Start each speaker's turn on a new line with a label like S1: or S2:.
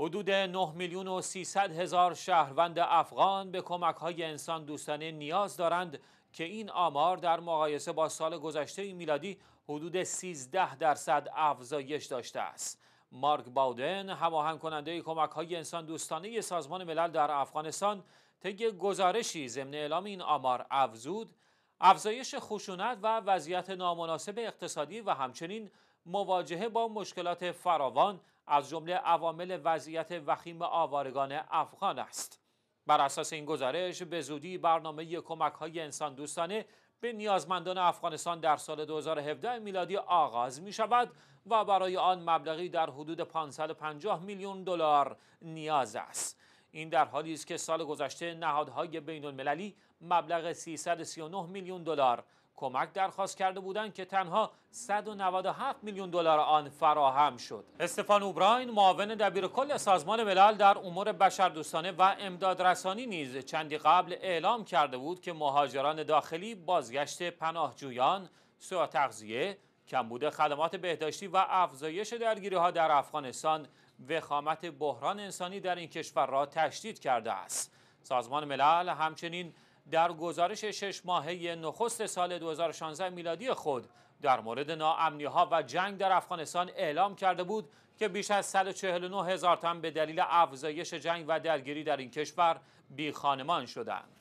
S1: حدود 9 میلیون و 300 هزار شهروند افغان به کمک های انسان دوستانه نیاز دارند که این آمار در مقایسه با سال گذشته میلادی حدود 13 درصد افزایش داشته است. مارک باودن هماهنگ کننده کمک های انسان دوستانه سازمان ملل در افغانستان طی گزارشی ضمن اعلام این آمار افزود افزایش خشونت و وضعیت نامناسب اقتصادی و همچنین مواجهه با مشکلات فراوان از جمله عوامل وضعیت وخیم آوارگان افغان است بر اساس این گزارش به زودی برنامه کمک های انسان دوستانه به نیازمندان افغانستان در سال 2017 میلادی آغاز می شود و برای آن مبلغی در حدود 550 میلیون دلار نیاز است. این در حالی است که سال گذشته نهادهای بین المللی مبلغ 339 میلیون دلار کمک درخواست کرده بودند که تنها 197 میلیون دلار آن فراهم شد. استفان اوبراین معاون دبیرکل سازمان ملل در امور بشردوستانه و امدادرسانی نیز چندی قبل اعلام کرده بود که مهاجران داخلی بازگشت پناهجویان، سوء تغذیه، کمبود خدمات بهداشتی و افزایش درگیری ها در افغانستان وخامت بحران انسانی در این کشور را تشدید کرده است. سازمان ملل همچنین در گزارش شش ماهه نخست سال 2016 میلادی خود در مورد ناامنی ها و جنگ در افغانستان اعلام کرده بود که بیش از 149 هزار تن به دلیل افزایش جنگ و درگیری در این کشور بی خانمان شدند.